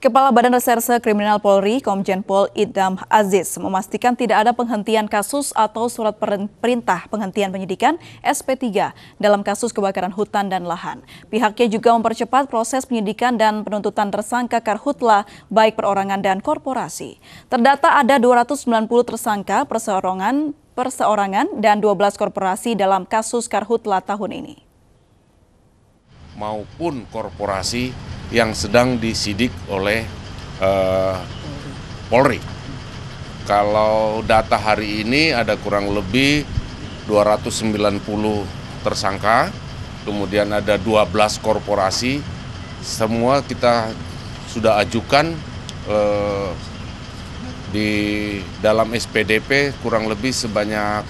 Kepala Badan Reserse Kriminal Polri, Komjen Pol Idam Aziz, memastikan tidak ada penghentian kasus atau surat perintah penghentian penyidikan SP3 dalam kasus kebakaran hutan dan lahan. Pihaknya juga mempercepat proses penyidikan dan penuntutan tersangka karhutla, baik perorangan dan korporasi. Terdata ada 290 tersangka perseorangan, perseorangan dan 12 korporasi dalam kasus karhutla tahun ini. Maupun korporasi yang sedang disidik oleh uh, Polri. Kalau data hari ini ada kurang lebih 290 tersangka, kemudian ada 12 korporasi, semua kita sudah ajukan uh, di dalam SPDP kurang lebih sebanyak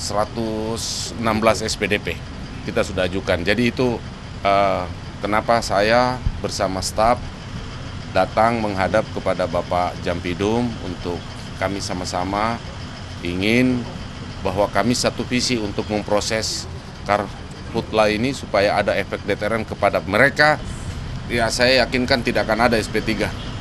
116 SPDP kita sudah ajukan. Jadi itu uh, kenapa saya bersama staf datang menghadap kepada Bapak Jampidum untuk kami sama-sama ingin bahwa kami satu visi untuk memproses karhutla ini supaya ada efek deteren kepada mereka. Ya saya yakinkan tidak akan ada SP3.